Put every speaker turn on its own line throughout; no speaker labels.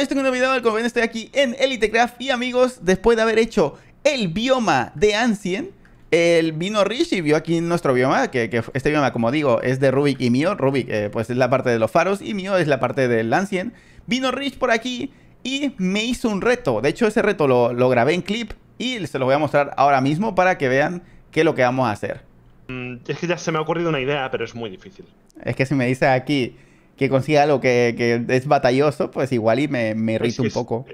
hoy tengo un nuevo video, como ven estoy aquí en Elitecraft y amigos, después de haber hecho el bioma de Ancien el vino Rich y vio aquí nuestro bioma, que, este bioma, como digo, es de Rubik y mío. Rubik, eh, pues es la parte de los faros y mío es la parte del Ancien Vino Rich por aquí y me hizo un reto. De hecho, ese reto lo, lo, grabé en clip y se lo voy a mostrar ahora mismo para que vean qué es lo que vamos a hacer. Mm, es
que ya se me ha ocurrido una idea, pero es muy difícil.
Es que si me dice aquí, que consiga algo que, es batalloso, pues igual y me, me un poco.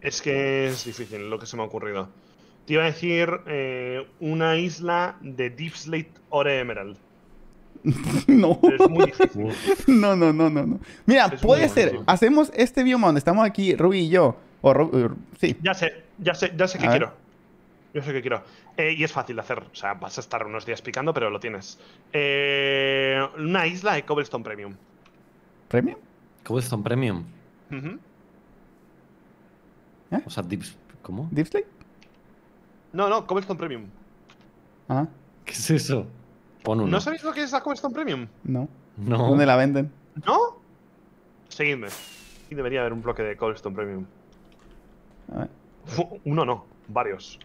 Es que es difícil lo que se me ha ocurrido. Te iba a decir eh, una isla de Deep Slate Ore Emerald.
no. Es muy difícil. no. no, no, no, Mira, puede ser. Hacemos este bioma donde estamos aquí, Ruby y yo. Eh, sí. Ya sé, ya sé, ya sé que quiero.
Yo sé que quiero. Eh, y es fácil de hacer. O sea, vas a estar unos días picando, pero lo tienes. una isla de Cobblestone Premium.
¿Premium? Cobblestone Premium.
¿Eh? O sea, Deep... ¿Cómo? ¿Deep
No, no, Cobblestone Premium.
Ah. ¿Qué es eso? Pon uno. ¿No sabéis lo que es la Cobblestone Premium? No. No. ¿Dónde la venden?
¿No? Seguidme. Aquí debería haber un bloque de Cobblestone Premium. A ver. Uno no, varios.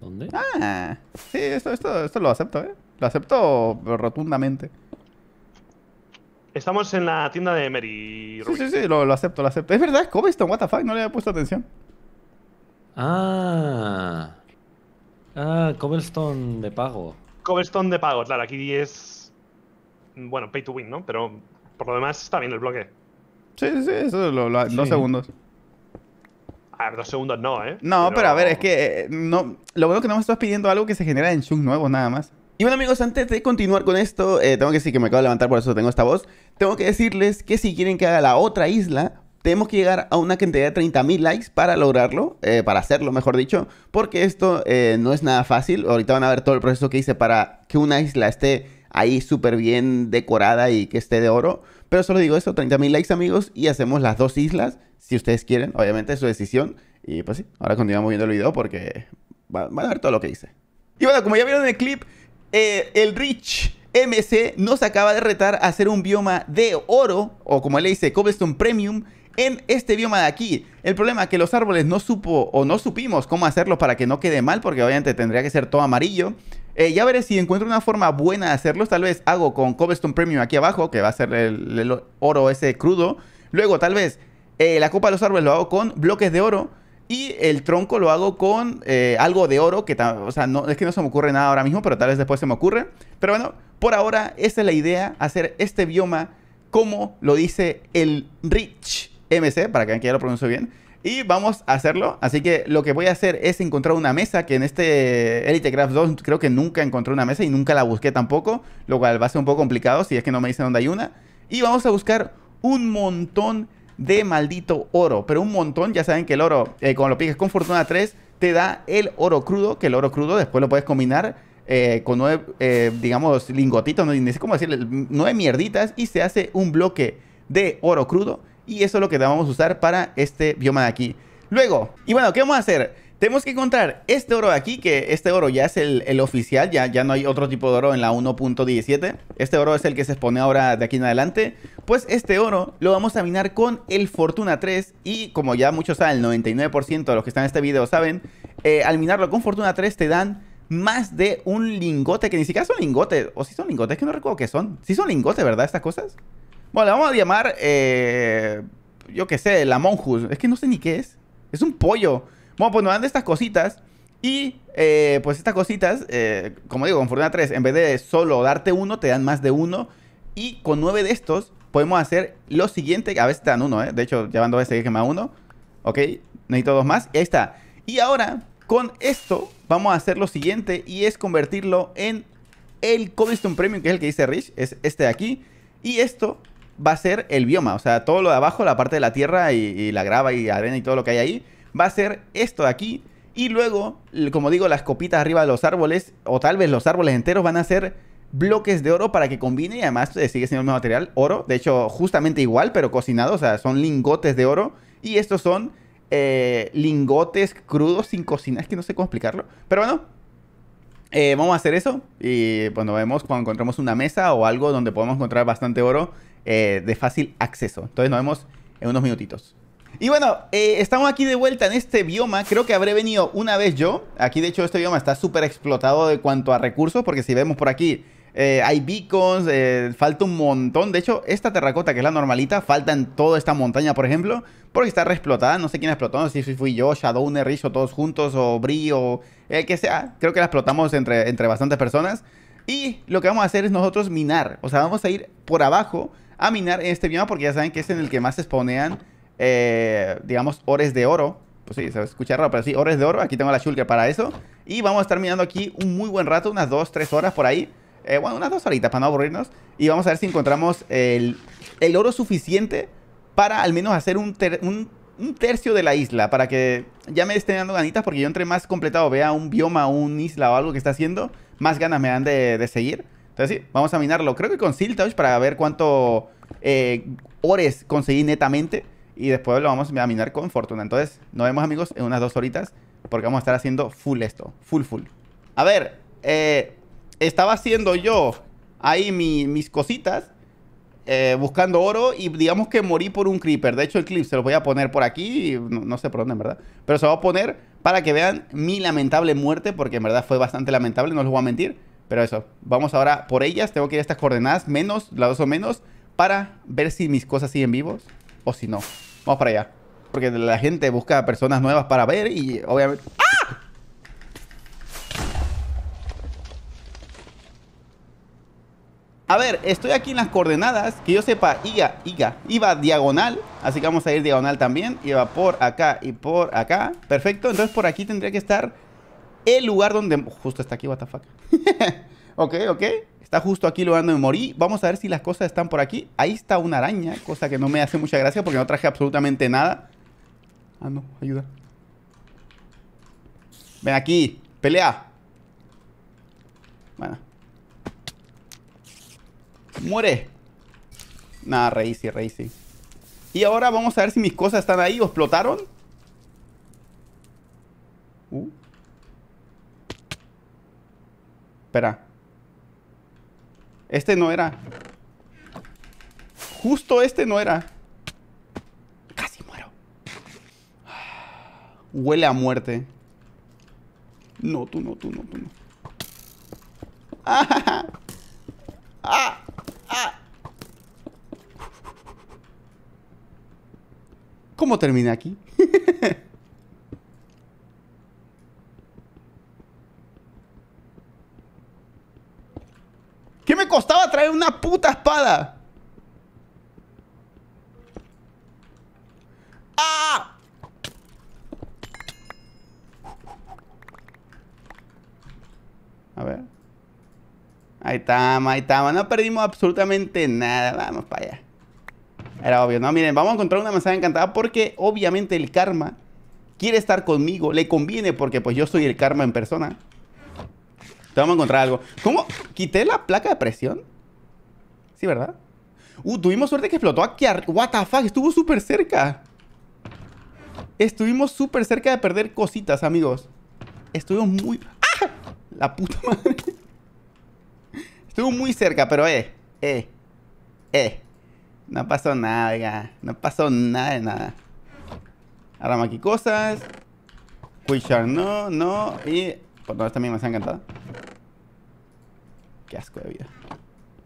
¿Dónde? Ah, sí, esto, esto, esto lo acepto, ¿eh? Lo acepto rotundamente.
Estamos en la tienda de Mary.
Rubin. Sí, sí, sí, lo, acepto, lo acepto. Es verdad, es Cobblestone, what the fuck, no le había puesto atención.
Ah. Ah, Cobblestone de pago.
Cobblestone de pago, claro, aquí es. Bueno, pay to win, ¿no? Pero por lo demás está bien el bloque.
Sí, sí, eso es lo, lo, dos segundos.
A ver, dos segundos no, ¿eh?
No, pero, a ver, es que eh, no, lo bueno que no me estás pidiendo algo que se genera en Chung nuevos nada más. Y bueno amigos, antes de continuar con esto, eh, tengo que decir que me acabo de levantar, por eso tengo esta voz. Tengo que decirles que si quieren que haga la otra isla, tenemos que llegar a una cantidad de 30.000 likes para lograrlo, eh, para hacerlo mejor dicho, porque esto eh, no es nada fácil. Ahorita van a ver todo el proceso que hice para que una isla esté ahí súper bien decorada y que esté de oro. Pero solo digo eso, 30.000 likes amigos y hacemos las dos islas, si ustedes quieren, obviamente es su decisión. Y pues sí, ahora continuamos viendo el video porque van a ver todo lo que hice. Y bueno, como ya vieron en el clip, eh, el Rich MC nos acaba de retar a hacer un bioma de oro, o como le dice, Cobblestone Premium, en este bioma de aquí. El problema es que los árboles no supo o no supimos cómo hacerlo para que no quede mal, porque obviamente tendría que ser todo amarillo. Eh, ya veré si encuentro una forma buena de hacerlos. Tal vez hago con Cobblestone Premium aquí abajo, que va a ser el, oro ese crudo. Luego, tal vez eh, la copa de los árboles lo hago con bloques de oro. Y el tronco lo hago con eh, algo de oro, que o sea, no, es que no se me ocurre nada ahora mismo, pero tal vez después se me ocurre. Pero bueno, por ahora, esta es la idea, hacer este bioma como lo dice el Rich MC, para que vean que ya lo pronuncio bien. Y vamos a hacerlo. Así que lo que voy a hacer es encontrar una mesa, que en este Elite Craft 2 creo que nunca encontré una mesa y nunca la busqué tampoco, lo cual va a ser un poco complicado si es que no me dicen dónde hay una. Y vamos a buscar un montón de maldito oro. Pero un montón, ya saben que el oro, eh, cuando lo piques con Fortuna 3, te da el oro crudo, que el oro crudo después lo puedes combinar eh, con nueve, eh, digamos, lingotitos, no, no sé cómo decirle, nueve mierditas y se hace un bloque de oro crudo. Y eso es lo que vamos a usar para este bioma de aquí. Luego, y bueno, ¿qué vamos a hacer? Tenemos que encontrar este oro de aquí, que este oro ya es el, oficial, ya, ya, no hay otro tipo de oro en la 1.17. Este oro es el que se expone ahora de aquí en adelante. Pues este oro lo vamos a minar con el Fortuna 3 y como ya muchos saben, el 99% de los que están en este video saben, eh, al minarlo con Fortuna 3 te dan más de un lingote, que ni siquiera son lingotes, o si son lingotes, que no recuerdo qué son. Si son lingotes, ¿verdad? Estas cosas. Bueno, vamos a llamar, eh, yo qué sé, la monjus. Es que no sé ni qué es. Es un pollo. Bueno, pues nos dan de estas cositas. Y eh, pues estas cositas, eh, como digo, con Fortuna 3, en vez de solo darte uno, te dan más de uno. Y con nueve de estos podemos hacer lo siguiente. A veces te dan uno, ¿eh? De hecho, ya van dos veces que me da uno. Ok, necesito dos más. Y ahí está. Y ahora, con esto, vamos a hacer lo siguiente. Y es convertirlo en el Cobblestone Premium, que es el que dice Rich. Es este de aquí. Y esto va a ser el bioma. O sea, todo lo de abajo, la parte de la tierra y, y la grava y arena y todo lo que hay ahí va a ser esto de aquí. Y luego, como digo, las copitas arriba de los árboles, o tal vez los árboles enteros, van a ser bloques de oro para que combine. Y además eh, sigue siendo el mismo material, oro. De hecho, justamente igual, pero cocinado. O sea, son lingotes de oro. Y estos son eh, lingotes crudos sin cocinar. Es que no sé cómo explicarlo. Pero bueno, eh, vamos a hacer eso. Y cuando vemos, cuando encontremos una mesa o algo donde podemos encontrar bastante oro de fácil acceso. Entonces nos vemos en unos minutitos. Y bueno, eh, estamos aquí de vuelta en este bioma. Creo que habré venido una vez yo. Aquí, de hecho, este bioma está súper explotado de cuanto a recursos, porque si vemos por aquí, eh, hay beacons, eh, falta un montón. De hecho, esta terracota, que es la normalita, falta en toda esta montaña, por ejemplo, porque está explotada No sé quién explotó, no sé si fui yo, Shadow, un o todos juntos, o brío o el que sea. Creo que la explotamos entre, entre bastantes personas. Y lo que vamos a hacer es nosotros minar. O sea, vamos a ir por abajo a minar en este bioma, porque ya saben que es en el que más se spawnean eh, digamos, ores de oro. Pues sí, se va a escuchar raro, pero sí, ores de oro. Aquí tengo la shulker para eso. Y vamos a estar minando aquí un muy buen rato, unas 2, 3 horas por ahí. Eh, bueno, unas dos horitas para no aburrirnos. Y vamos a ver si encontramos el, el oro suficiente para al menos hacer un, un, tercio de la isla. Para que ya me estén dando ganitas, porque yo entre más completado vea un bioma, un isla o algo que está haciendo, más ganas me dan de, de seguir. Entonces sí, vamos a minarlo. Creo que con Siltouch para ver cuánto eh, ores conseguí netamente. Y después lo vamos a minar con fortuna. Entonces, nos vemos amigos en unas dos horitas. Porque vamos a estar haciendo full esto. Full, full. A ver, eh, estaba haciendo yo ahí mis cositas. Eh, buscando oro y digamos que morí por un creeper. De hecho, el clip se lo voy a poner por aquí, no, sé por dónde en verdad, pero se lo voy a poner para que vean mi lamentable muerte, porque en verdad fue bastante lamentable, no les voy a mentir. Pero eso, vamos ahora por ellas, tengo que ir a estas coordenadas, menos, las dos o menos, para ver si mis cosas siguen vivos o si no. Vamos para allá. Porque la gente busca personas nuevas para ver y obviamente... ¡Ah! A ver, estoy aquí en las coordenadas. Que yo sepa, Iga, Iga. Iba diagonal. Así que vamos a ir diagonal también. Iba por acá y por acá. Perfecto. Entonces por aquí tendría que estar el lugar donde... Justo está aquí, what the fuck. ok, ok. Está justo aquí lo donde morí. Vamos a ver si las cosas están por aquí. Ahí está una araña, cosa que no me hace mucha gracia porque no traje absolutamente nada. Ah, no, ayuda. Ven aquí, pelea. Bueno. Muere. Nada, y sí. Y ahora vamos a ver si mis cosas están ahí o explotaron. Uh. Espera. Este no era. Justo este no era. Casi muero. Huele a muerte. No, tú no, tú no, tú no. ¡Ah! ¡Ah! ah. ¿Cómo terminé aquí? ¿Qué me costaba traer una puta espada? ¡Ah! A ver. Ahí estamos, ahí estamos. No perdimos absolutamente nada. Vamos para allá. Era obvio, ¿no? Miren, vamos a encontrar una mensaje encantada porque obviamente el karma quiere estar conmigo. Le conviene porque pues yo soy el karma en persona. Te vamos a encontrar algo. ¿Cómo? ¿Quité la placa de presión? Sí, ¿verdad? Uh, tuvimos suerte que explotó aquí What the fuck, estuvo súper cerca. Estuvimos súper cerca de perder cositas, amigos. Estuvimos muy... ¡Ah! La puta madre. Estuvo muy cerca, pero eh, eh, eh. No pasó nada, ya. No pasó nada de nada. Ahora aquí cosas. Quick no, no. Y por todas esta me ha encantado Qué asco de vida.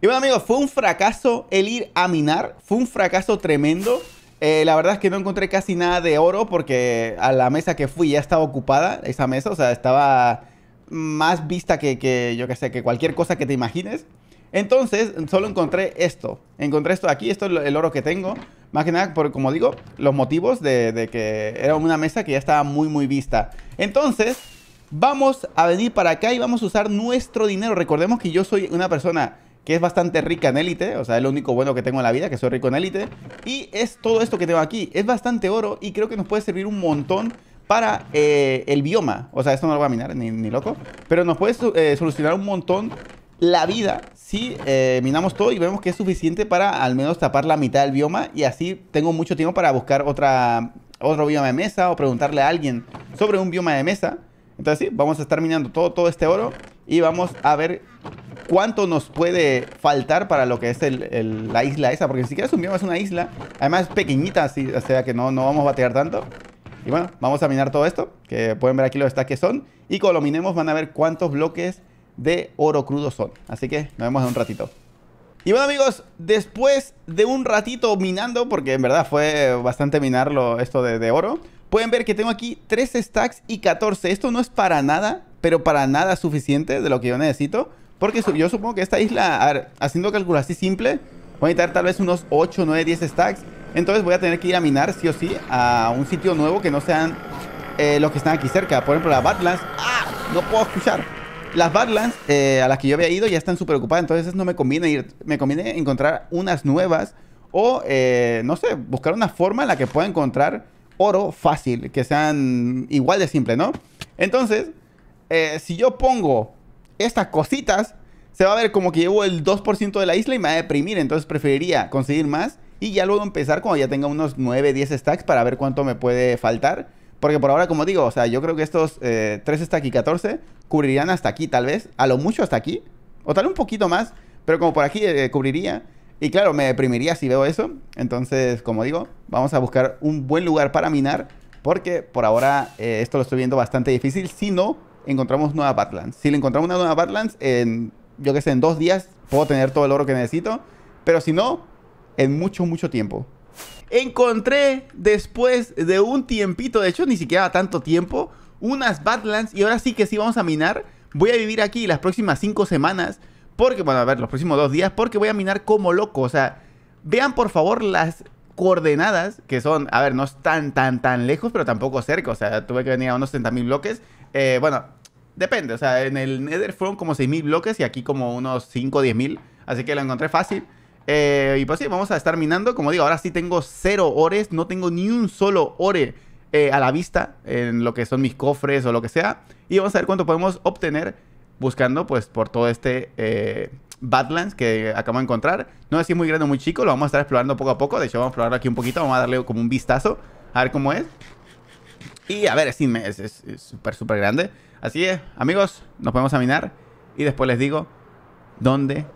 Y bueno amigos, fue un fracaso el ir a minar. Fue un fracaso tremendo. Eh, la verdad es que no encontré casi nada de oro porque a la mesa que fui ya estaba ocupada. Esa mesa, o sea, estaba más vista que, yo qué sé, que cualquier cosa que te imagines. Entonces, solo encontré esto. Encontré esto aquí, esto es el oro que tengo. Más que nada, por, como digo, los motivos de, que era una mesa que ya estaba muy, muy vista. Entonces, vamos a venir para acá y vamos a usar nuestro dinero. Recordemos que yo soy una persona que es bastante rica en élite, o sea, es lo único bueno que tengo en la vida, que soy rico en élite. Y es todo esto que tengo aquí, es bastante oro y creo que nos puede servir un montón para eh, el bioma. O sea, esto no lo voy a minar ni, loco, pero nos puede eh, solucionar un montón la vida si eh, minamos todo y vemos que es suficiente para al menos tapar la mitad del bioma y así tengo mucho tiempo para buscar otra, otro bioma de mesa o preguntarle a alguien sobre un bioma de mesa. Entonces sí, vamos a estar minando todo, todo este oro y vamos a ver cuánto nos puede faltar para lo que es la isla esa, porque si siquiera es un bioma, es una isla. Además es pequeñita, así, o sea que no, no vamos a batear tanto. Y bueno, vamos a minar todo esto, que pueden ver aquí los destaques que son. Y cuando lo minemos van a ver cuántos bloques de oro crudo son. Así que nos vemos en un ratito. Y bueno amigos, después de un ratito minando, porque en verdad fue bastante minarlo esto de oro, Pueden ver que tengo aquí 3 stacks y 14. Esto no es para nada, pero para nada suficiente de lo que yo necesito. Porque yo supongo que esta isla, haciendo cálculos así simple, voy a necesitar tal vez unos 8, 9, 10 stacks. Entonces voy a tener que ir a minar sí o sí a un sitio nuevo que no sean eh, los que están aquí cerca. Por ejemplo, las Badlands. ¡Ah! No puedo escuchar. Las Badlands eh, a las que yo había ido ya están súper ocupadas. Entonces no me conviene ir. Me conviene encontrar unas nuevas. O, eh, no sé, buscar una forma en la que pueda encontrar oro fácil, que sean igual de simple, ¿no? Entonces, eh, si yo pongo estas cositas, se va a ver como que llevo el 2% de la isla y me va a deprimir. Entonces preferiría conseguir más y ya luego empezar cuando ya tenga unos 9, 10 stacks para ver cuánto me puede faltar. Porque por ahora, como digo, o sea, yo creo que estos eh, 3 stacks y 14 cubrirían hasta aquí, tal vez. A lo mucho hasta aquí. O tal un poquito más, pero como por aquí eh, cubriría. Y claro, me deprimiría si veo eso. Entonces, como digo, vamos a buscar un buen lugar para minar. Porque por ahora eh, esto lo estoy viendo bastante difícil. Si no, encontramos nueva Badlands. Si le encontramos una nueva Badlands, en, yo que sé, en dos días puedo tener todo el oro que necesito. Pero si no, en mucho, mucho tiempo. Encontré después de un tiempito, de hecho ni siquiera tanto tiempo, unas Badlands. Y ahora sí que sí vamos a minar. Voy a vivir aquí las próximas cinco semanas. Porque, bueno, a ver, los próximos dos días, porque voy a minar como loco. O sea, vean por favor las coordenadas que son, a ver, no están tan, tan lejos, pero tampoco cerca. O sea, tuve que venir a unos 30.000 bloques. Eh, bueno, depende. O sea, en el Nether fueron como 6.000 bloques y aquí como unos 5 o 10.000. Así que lo encontré fácil. Eh, y pues sí, vamos a estar minando. Como digo, ahora sí tengo 0 ores. No tengo ni un solo ore eh, a la vista en lo que son mis cofres o lo que sea. Y vamos a ver cuánto podemos obtener buscando pues por todo este eh, Badlands que acabo de encontrar. No es si muy grande o muy chico, lo vamos a estar explorando poco a poco. De hecho, vamos a explorarlo aquí un poquito, vamos a darle como un vistazo a ver cómo es. Y a ver, es súper, es, súper, súper grande. Así es, amigos, nos podemos minar y después les digo dónde...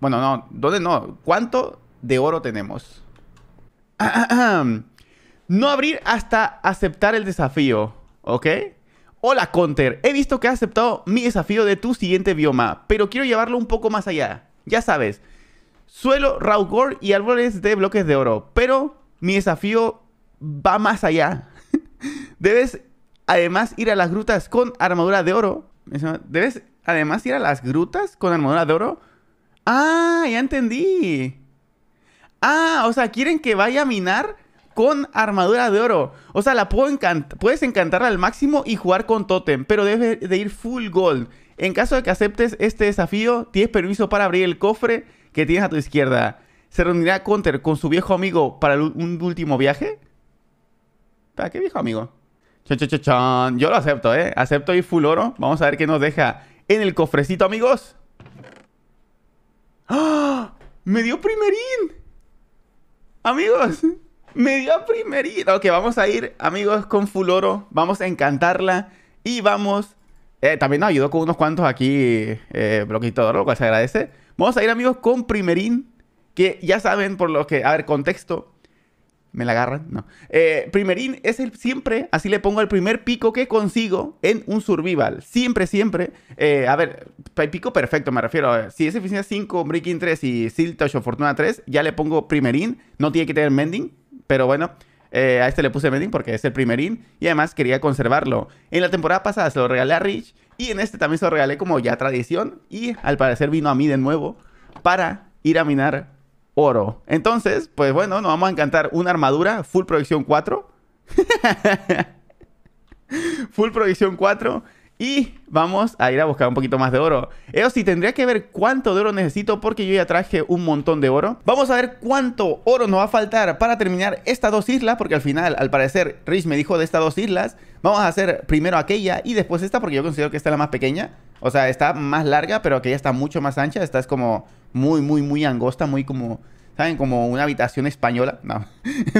Bueno, no, dónde no, cuánto de oro tenemos. no abrir hasta aceptar el desafío, ¿ok? Hola Conter, he visto que has aceptado mi desafío de tu siguiente bioma, pero quiero llevarlo un poco más allá. Ya sabes, suelo, raw gore y árboles de bloques de oro, pero mi desafío va más allá. Debes además ir a las grutas con armadura de oro. Debes además ir a las grutas con armadura de oro. Ah, ya entendí. Ah, o sea, quieren que vaya a minar con armadura de oro. O sea, la puedo encantar puedes encantarla al máximo y jugar con totem, pero debes de ir full gold. En caso de que aceptes este desafío, tienes permiso para abrir el cofre que tienes a tu izquierda. ¿Se reunirá Counter con su viejo amigo para un último viaje? ¿Para qué viejo amigo? Yo lo acepto, ¿eh? Acepto ir full oro. Vamos a ver qué nos deja en el cofrecito, amigos. ¡Ah! ¡Me dio primerín! Amigos, me dio Primerín. Ok, vamos a ir, amigos, con Fuloro. Vamos a encantarla. Y vamos. Eh, también nos ayudó con unos cuantos aquí, eh, Bloquito de Oro, lo cual se agradece. Vamos a ir, amigos, con Primerín. Que ya saben, por lo que. A ver, contexto. ¿Me la agarran? No. Eh, primerín es el siempre, así le pongo el primer pico que consigo en un survival. Siempre, siempre. Eh, a ver, pico perfecto me refiero. A si es eficiencia 5, breaking 3 y seal o fortuna 3, ya le pongo primerín. No tiene que tener mending. Pero bueno, eh, a este le puse Medin porque es el primerín y además quería conservarlo. En la temporada pasada se lo regalé a Rich y en este también se lo regalé como ya tradición y al parecer vino a mí de nuevo para ir a minar oro. Entonces, pues bueno, nos vamos a encantar una armadura full proyección 4. full proyección 4. Y vamos a ir a buscar un poquito más de oro. Eso sí, tendría que ver cuánto de oro necesito porque yo ya traje un montón de oro. Vamos a ver cuánto oro nos va a faltar para terminar estas dos islas porque al final, al parecer, Rich me dijo de estas dos islas. Vamos a hacer primero aquella y después esta porque yo considero que esta es la más pequeña. O sea, está más larga, pero aquella está mucho más ancha. Esta es como muy, muy, muy angosta, muy como, ¿saben? Como una habitación española.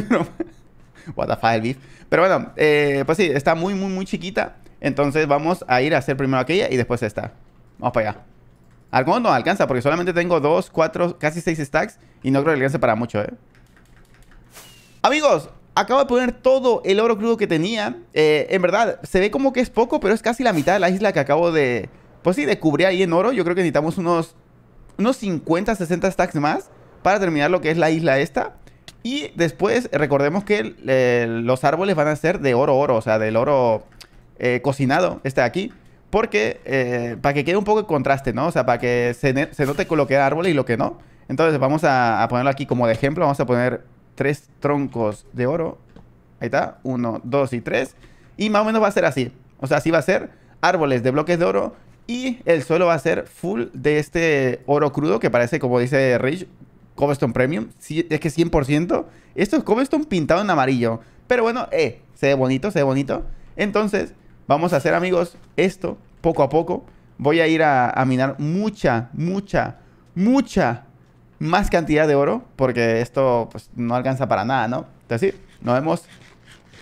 No, What the fuck, beef. Pero bueno, eh, pues sí, está muy, muy, muy chiquita. Entonces vamos a ir a hacer primero aquella y después esta. Vamos para allá. Algunos no alcanza porque solamente tengo dos, cuatro, casi seis stacks y no creo que alcance para mucho, ¿eh? Amigos, acabo de poner todo el oro crudo que tenía. Eh, en verdad, se ve como que es poco, pero es casi la mitad de la isla que acabo de... Pues sí, de cubrir ahí en oro. Yo creo que necesitamos unos, unos 50, 60 stacks más para terminar lo que es la isla esta. Y después recordemos que los árboles van a ser de oro oro, o sea, del oro eh, cocinado este de aquí, porque eh, para que quede un poco de contraste, ¿no? O sea, para que se, se note con lo que árbol y lo que no. Entonces vamos a, ponerlo aquí como de ejemplo, vamos a poner tres troncos de oro. Ahí está, uno, dos y tres. Y más o menos va a ser así. O sea, así va a ser árboles de bloques de oro y el suelo va a ser full de este oro crudo que parece, como dice Rich, Cobblestone Premium. es que 100%. Esto es Cobblestone pintado en amarillo. Pero bueno, eh, se ve bonito, se ve bonito. Entonces, Vamos a hacer, amigos, esto poco a poco. Voy a ir a, minar mucha, mucha, mucha más cantidad de oro. Porque esto pues, no alcanza para nada, ¿no? Es decir, nos vemos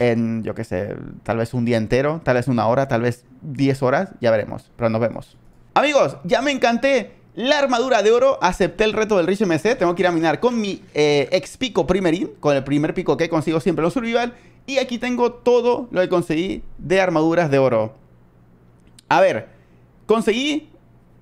en, yo qué sé, tal vez un día entero, tal vez una hora, tal vez 10 horas, ya veremos, pero nos vemos. Amigos, ya me encanté la armadura de oro, acepté el reto del Rich MC, tengo que ir a minar con mi eh, ex pico primerín, con el primer pico que consigo siempre los survival, y aquí tengo todo lo que conseguí de armaduras de oro. A ver, conseguí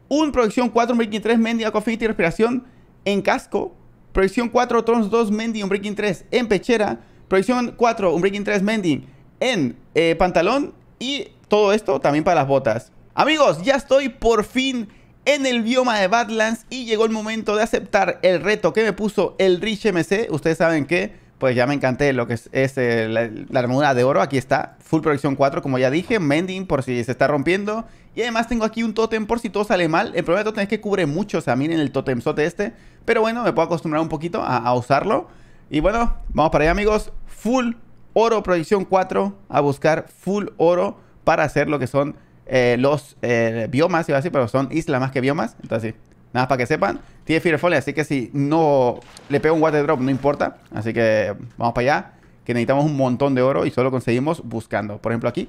un proyección 4, un breaking 3, Mendy, Aquafit y respiración en casco. Proyección 4, Trons 2, Mendy, un breaking 3 en pechera. Proyección 4, un breaking 3, Mendy en eh, pantalón. Y todo esto también para las botas. Amigos, ya estoy por fin en el bioma de Badlands y llegó el momento de aceptar el reto que me puso el Rich MC. Ustedes saben que pues ya me encanté lo que es, eh, la, armadura de oro. Aquí está, Full Proyección 4, como ya dije, Mending por si se está rompiendo. Y además tengo aquí un tótem por si todo sale mal. El problema de tótem es que cubre mucho, o sea, miren el tótemzote este. Pero bueno, me puedo acostumbrar un poquito a, usarlo. Y bueno, vamos para allá amigos. Full oro proyección 4 a buscar full oro para hacer lo que son eh, los eh, biomas, y a pero son islas más que biomas. Entonces, nada más para que sepan. De Fear así que si no le pego un Water Drop, no importa. Así que vamos para allá. Que necesitamos un montón de oro y solo conseguimos buscando. Por ejemplo, aquí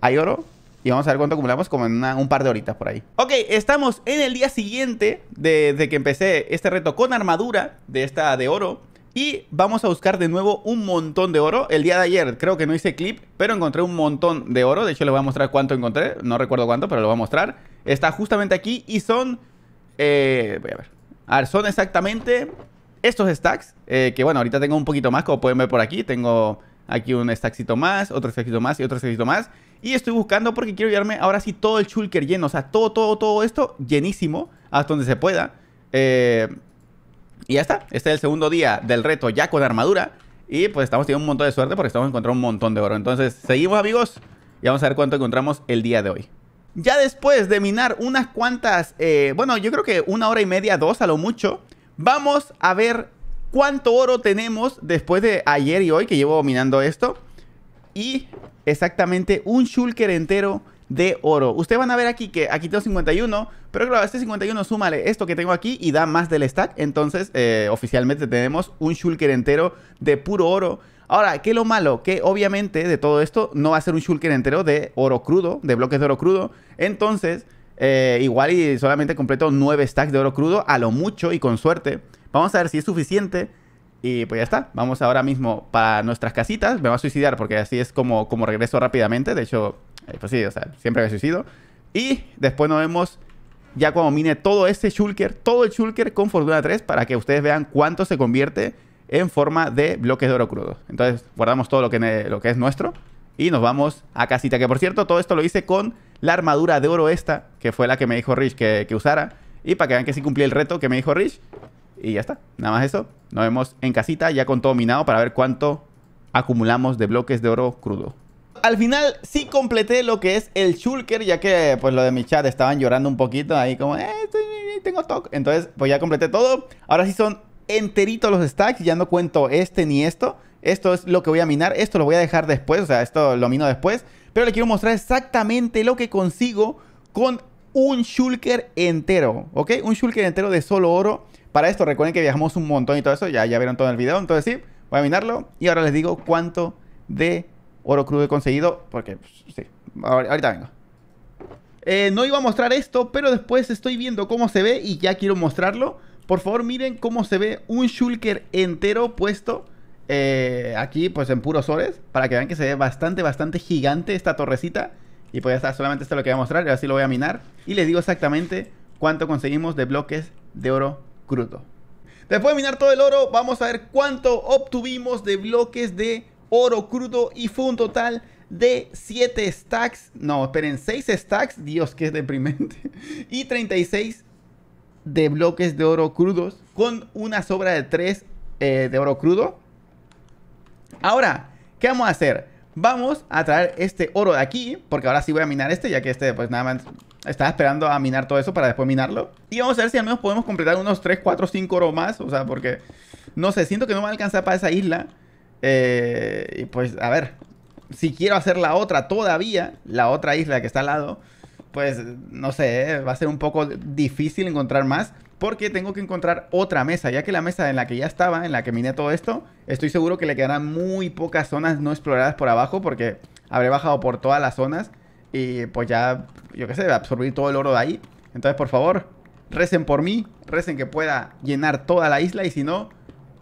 hay oro. Y vamos a ver cuánto acumulamos como en un par de horitas por ahí. Ok, estamos en el día siguiente de, que empecé este reto con armadura de esta de oro. Y vamos a buscar de nuevo un montón de oro. El día de ayer creo que no hice clip, pero encontré un montón de oro. De hecho, les voy a mostrar cuánto encontré. No recuerdo cuánto, pero lo voy a mostrar. Está justamente aquí y son... Eh, voy a ver. A ah, ver, son exactamente estos stacks, eh, que bueno, ahorita tengo un poquito más, como pueden ver por aquí. Tengo aquí un stackcito más, otro stackcito más y otro stackcito más. Y estoy buscando porque quiero llevarme ahora sí todo el chulker lleno, o sea, todo, todo, todo esto llenísimo, hasta donde se pueda. Eh, y ya está, este es el segundo día del reto ya con armadura. Y pues estamos teniendo un montón de suerte porque estamos encontrando un montón de oro. Entonces, seguimos amigos y vamos a ver cuánto encontramos el día de hoy. Ya después de minar unas cuantas, eh, bueno, yo creo que una hora y media, dos a lo mucho, vamos a ver cuánto oro tenemos después de ayer y hoy que llevo minando esto. Y exactamente un shulker entero de oro. Ustedes van a ver aquí que aquí tengo 51, pero claro, este 51 súmale esto que tengo aquí y da más del stack. Entonces, eh, oficialmente tenemos un shulker entero de puro oro. Ahora, ¿qué es lo malo? Que obviamente de todo esto no va a ser un shulker entero de oro crudo, de bloques de oro crudo. Entonces, eh, igual y solamente completo 9 stacks de oro crudo, a lo mucho y con suerte. Vamos a ver si es suficiente. Y pues ya está, vamos ahora mismo para nuestras casitas. Me va a suicidar porque así es como, como regreso rápidamente. De hecho, eh, pues sí, o sea, siempre me suicido. Y después nos vemos ya cuando mine todo este shulker, todo el shulker con Fortuna 3 para que ustedes vean cuánto se convierte en forma de bloques de oro crudo. Entonces guardamos todo lo que, lo que es nuestro y nos vamos a casita. Que por cierto, todo esto lo hice con la armadura de oro esta, que fue la que me dijo Rich que, que usara. Y para que vean que sí cumplí el reto que me dijo Rich. Y ya está, nada más eso. Nos vemos en casita ya con todo minado para ver cuánto acumulamos de bloques de oro crudo. Al final sí completé lo que es el shulker, ya que pues lo de mi chat estaban llorando un poquito ahí como, eh, tengo toque. Entonces pues ya completé todo. Ahora sí son enterito los stacks, ya no cuento este ni esto. Esto es lo que voy a minar, esto lo voy a dejar después, o sea, esto lo mino después. Pero le quiero mostrar exactamente lo que consigo con un shulker entero, ¿ok? Un shulker entero de solo oro. Para esto recuerden que viajamos un montón y todo eso, ya, ya vieron todo el video, entonces sí, voy a minarlo. Y ahora les digo cuánto de oro crudo he conseguido, porque pues, sí, ahorita vengo. Eh, no iba a mostrar esto, pero después estoy viendo cómo se ve y ya quiero mostrarlo. Por favor, miren cómo se ve un shulker entero puesto eh, aquí, pues en puros ores, para que vean que se ve bastante, bastante gigante esta torrecita. Y pues ya está, solamente esto lo que voy a mostrar, y así lo voy a minar. Y les digo exactamente cuánto conseguimos de bloques de oro crudo. Después de minar todo el oro, vamos a ver cuánto obtuvimos de bloques de oro crudo y fue un total de 7 stacks, no, esperen, 6 stacks, Dios, que es deprimente, y 36 de bloques de oro crudos con una sobra de 3 eh, de oro crudo. Ahora, ¿qué vamos a hacer? Vamos a traer este oro de aquí, porque ahora sí voy a minar este, ya que este pues nada más estaba esperando a minar todo eso para después minarlo. Y vamos a ver si al menos podemos completar unos 3, 4, 5 oro más, o sea, porque no sé, siento que no me va a alcanzar para esa isla. Eh, y pues a ver, si quiero hacer la otra todavía, la otra isla que está al lado pues no sé, va a ser un poco difícil encontrar más porque tengo que encontrar otra mesa, ya que la mesa en la que ya estaba, en la que miné todo esto, estoy seguro que le quedarán muy pocas zonas no exploradas por abajo porque habré bajado por todas las zonas y pues ya, yo qué sé, absorbir todo el oro de ahí. Entonces, por favor, recen por mí, recen que pueda llenar toda la isla y si no,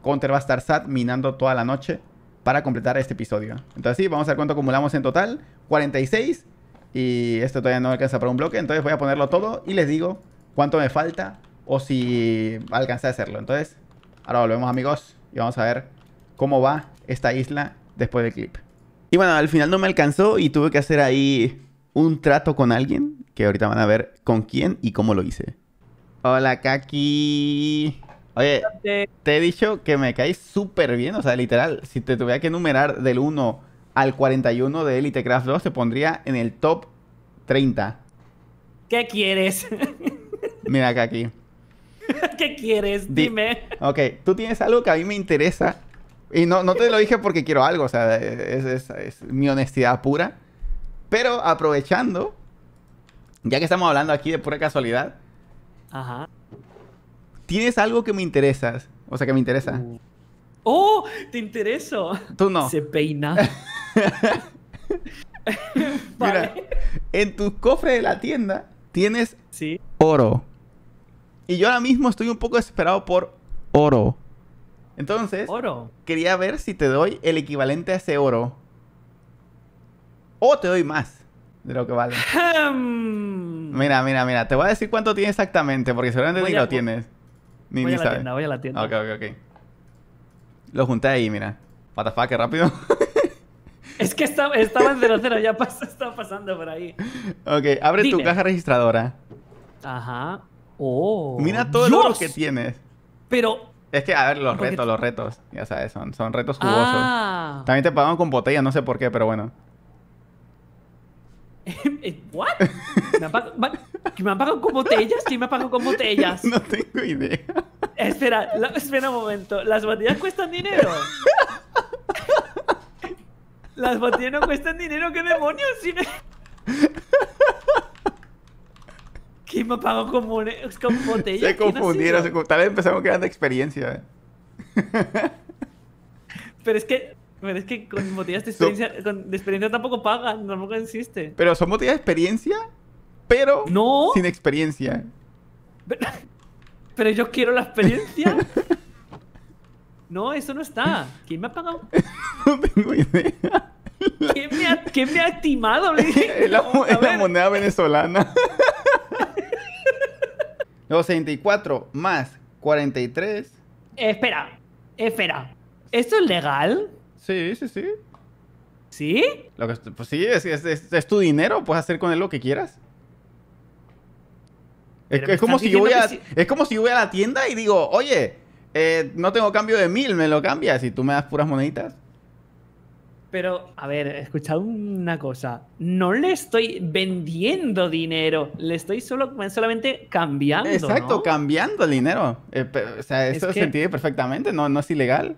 Counter va a estar sat minando toda la noche para completar este episodio. Entonces sí, vamos a ver cuánto acumulamos en total. 46 y esto todavía no alcanza para un bloque, entonces voy a ponerlo todo y les digo cuánto me falta o si alcancé a hacerlo. Entonces, ahora volvemos amigos y vamos a ver cómo va esta isla después del clip. Y bueno, al final no me alcanzó y tuve que hacer ahí un trato con alguien, que ahorita van a ver con quién y cómo lo hice. Hola, Kaki. Oye, te he dicho que me caes súper bien, o sea, literal, si te tuviera que enumerar del 1 al 41 de Elite Craft 2, Se pondría en el top 30.
¿Qué quieres?
Mira acá aquí.
¿Qué quieres?
Dime. ok, tú tienes algo que a mí me interesa. Y no, no te lo dije porque quiero algo, o sea, es, mi honestidad pura. Pero aprovechando, ya que estamos hablando aquí de pura casualidad, Ajá. tienes algo que me interesas, o sea, que me interesa. Uh. ¡Oh! ¡Te intereso! Tú no. Se peina. Mira, en tus cofres de la tienda tienes ¿Sí? oro. Y yo ahora mismo estoy un poco desesperado por oro. Entonces, oro. quería ver si te doy el equivalente a ese oro. O te doy más de lo que vale. mira, mira, mira. Te voy a decir cuánto tiene exactamente, porque seguramente ni lo tienes.
voy a la tienda,
voy a la tienda. Ok, ok, ok. Lo junté ahí, mira. What the rápido.
Es que estaba, estaba en 0 ya pasó, estaba pasando por ahí.
Ok, abre tu caja registradora. Ajá. Oh. Mira todo lo que tienes. Pero. Es que, a ver, los retos, los retos. Ya sabes, son, son retos jugosos. Ah. También te pagan con botellas, no sé por qué, pero bueno.
Eh, ¿What? ¿Me han, ¿Me han con botellas? Sí, me han pagado con botellas. No tengo idea. Espera, espera un momento. ¿Las botellas cuestan dinero? Las botellas no cuestan dinero, ¿qué demonios? ¿Quién me pagó con, botellas? Se confundieron, tal vez empezamos
creando experiencia. Eh.
Pero es que pero es que con botellas de experiencia, tampoco pagan, tampoco existe.
Pero son botellas de experiencia, pero sin experiencia.
Pero, pero yo quiero
la experiencia.
No, eso no está. ¿Quién me ha pagado? no tengo idea. ¿Quién me ha, estimado? es la,
moneda venezolana. 64 más 43.
espera, espera. ¿Esto es legal? Sí, sí, sí.
¿Sí? Lo que, pues sí, es, tu dinero, puedes hacer con él lo que quieras. Es, como si yo es como si yo voy a la tienda y digo, oye, eh, no tengo cambio de mil, me lo cambias y tú me das puras moneditas. Pero, a ver, escucha una cosa.
No le estoy vendiendo dinero, le estoy solo, solamente cambiando. Exacto,
cambiando el dinero. Eh, o sea, eso se entiende perfectamente, no, no es ilegal.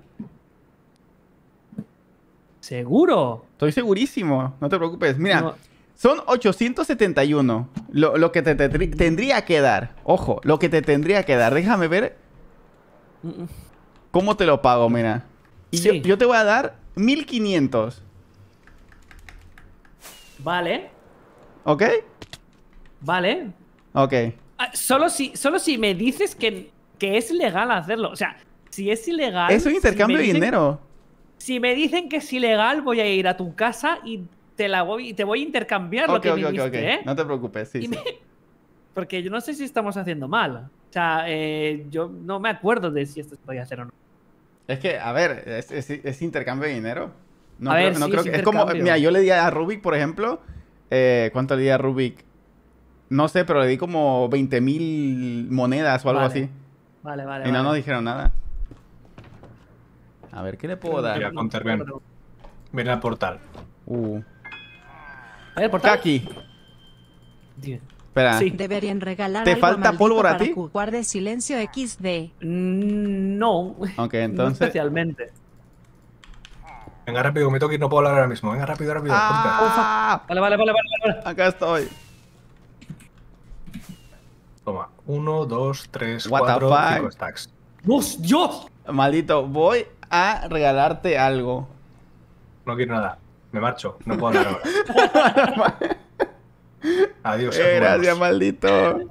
¿Seguro? Estoy segurísimo, no te preocupes. Mira, son 871 lo, que te tendría que dar. Ojo, lo que te tendría que dar. Déjame ver ¿Cómo te lo pago, mira? yo, te voy a dar 1500. Vale. ¿Ok? Vale. Ok.
Ah, solo, si, solo si me dices que, que, es legal hacerlo. O sea, si es ilegal. Es un intercambio de dinero. Si me dicen que es ilegal, voy a ir a tu casa y te, la voy, te voy a intercambiar lo que me diste, ¿eh? No te preocupes, Porque yo no sé si estamos haciendo mal sea, eh, yo no me
acuerdo de si esto se podía hacer o no. Es que, a ver, es, intercambio de dinero. No creo, es, que, es como, mira, yo le di a Rubik, por ejemplo, eh, ¿cuánto le di a Rubik? No sé, pero le di como 20 mil monedas o algo así. Vale, vale. Y no nos dijeron nada. A ver, ¿qué le puedo dar? Mira, ven. al portal. Uh. el portal? aquí? Dime. Espera.
Deberían regalar ¿Te falta pólvora a ti? Guarde silencio XD. Mm, no. Ok, entonces. especialmente.
Venga rápido,
me toca ir, no puedo hablar ahora mismo. Venga rápido, rápido. Ah,
vale, vale, vale, vale, Acá estoy. Toma, uno, dos, tres, cuatro, cinco stacks. ¡Dios, Dios! Maldito, voy a regalarte algo. No quiero nada. Me marcho, no puedo hablar ahora. Adiós. Eh, gracias, maldito.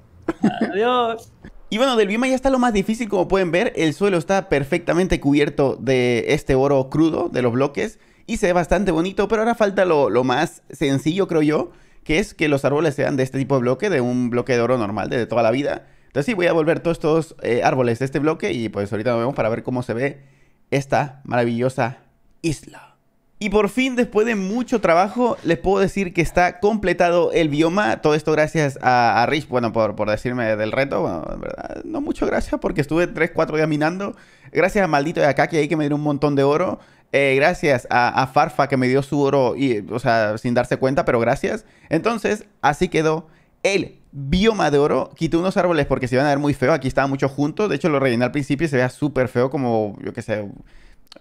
Adiós. Y bueno, del Bima ya está lo más difícil, como pueden ver. El suelo está perfectamente cubierto de este oro crudo, de los bloques. Y se ve bastante bonito, pero ahora falta lo, más sencillo, creo yo, que es que los árboles sean de este tipo de bloque, de un bloque de oro normal de toda la vida. Entonces sí, voy a volver todos estos eh, árboles de este bloque y pues ahorita nos vemos para ver cómo se ve esta maravillosa isla. Y por fin, después de mucho trabajo, les puedo decir que está completado el bioma. Todo esto gracias a, Rich, bueno, por, decirme del reto. en verdad, no mucho gracias porque estuve 3, 4 días minando. Gracias a Maldito de acá, que ahí que me dio un montón de oro. Eh, gracias a, Farfa, que me dio su oro, y, o sea, sin darse cuenta, pero gracias. Entonces, así quedó el bioma de oro. Quité unos árboles porque se iban a ver muy feo. Aquí estaban muchos juntos. De hecho, lo rellené al principio y se veía súper feo, como, yo qué sé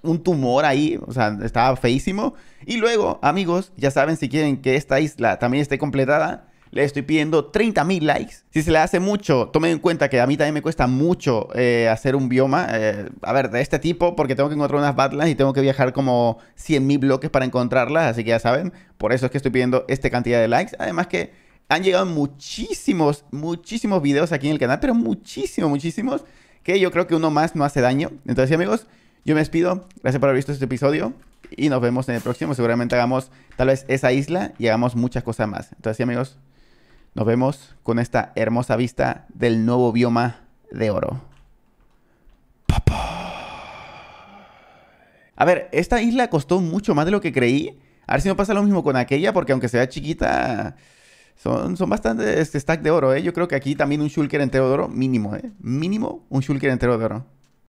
un tumor ahí, o sea, estaba feísimo. Y luego, amigos, ya saben, si quieren que esta isla también esté completada, le estoy pidiendo 30.000 likes. Si se le hace mucho, tomen en cuenta que a mí también me cuesta mucho eh, hacer un bioma, eh, a ver, de este tipo, porque tengo que encontrar unas Badlands y tengo que viajar como 100.000 bloques para encontrarlas, así que ya saben, por eso es que estoy pidiendo esta cantidad de likes. Además que han llegado muchísimos, muchísimos videos aquí en el canal, pero muchísimos, muchísimos, que yo creo que uno más no hace daño. Entonces, amigos, yo me despido. Gracias por haber visto este episodio. Y nos vemos en el próximo. Seguramente hagamos tal vez esa isla y hagamos muchas cosas más. Entonces, sí, amigos, nos vemos con esta hermosa vista del nuevo bioma de oro. A ver, esta isla costó mucho más de lo que creí. A ver si no pasa lo mismo con aquella, porque aunque sea chiquita, son, son bastantes este, stack de oro, ¿eh? Yo creo que aquí también un shulker entero de oro, mínimo, ¿eh? Mínimo un shulker entero de oro.